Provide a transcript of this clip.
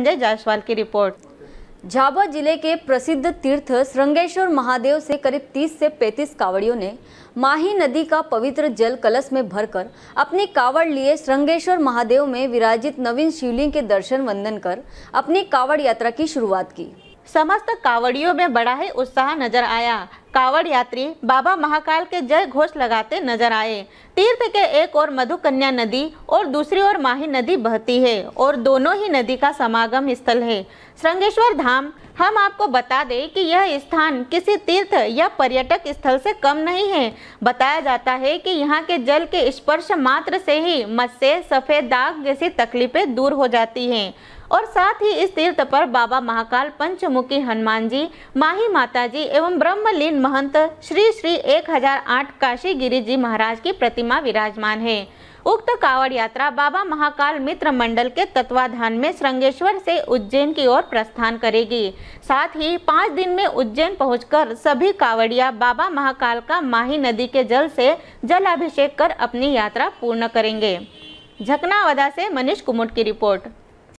संजय जायसवाल की रिपोर्ट झाबुआ जिले के प्रसिद्ध तीर्थ श्रृंगेश्वर महादेव से करीब 30 से 35 कावड़ियों ने माही नदी का पवित्र जल कलश में भरकर अपनी कावड़ लिए श्रृंगेश्वर महादेव में विराजित नवीन शिवलिंग के दर्शन वंदन कर अपनी कावड़ यात्रा की शुरुआत की समस्त कावड़ियों में बड़ा ही उत्साह नजर आया कावड़ यात्री बाबा महाकाल के जय घोष लगाते नजर आए तीर्थ के एक और मधुकन्या नदी और दूसरी ओर माही नदी बहती है और दोनों ही नदी का समागम स्थल है श्रृंगेश्वर धाम हम आपको बता दें कि यह स्थान किसी तीर्थ या पर्यटक स्थल से कम नहीं है बताया जाता है कि यहाँ के जल के स्पर्श मात्र से ही मत्स्य सफ़ेद दाग जैसी तकलीफें दूर हो जाती हैं और साथ ही इस तीर्थ पर बाबा महाकाल पंचमुखी हनुमान जी माही माता जी एवं ब्रह्मलीन महंत श्री श्री 1008 काशी गिरी जी महाराज की प्रतिमा विराजमान है उक्त कावड़ यात्रा बाबा महाकाल मित्र मंडल के तत्वाधान में श्रृंगेश्वर से उज्जैन की ओर प्रस्थान करेगी साथ ही पाँच दिन में उज्जैन पहुंचकर सभी कावड़िया बाबा महाकाल का माही नदी के जल से जलाभिषेक कर अपनी यात्रा पूर्ण करेंगे झकनावदा से मनीष कुमुट की रिपोर्ट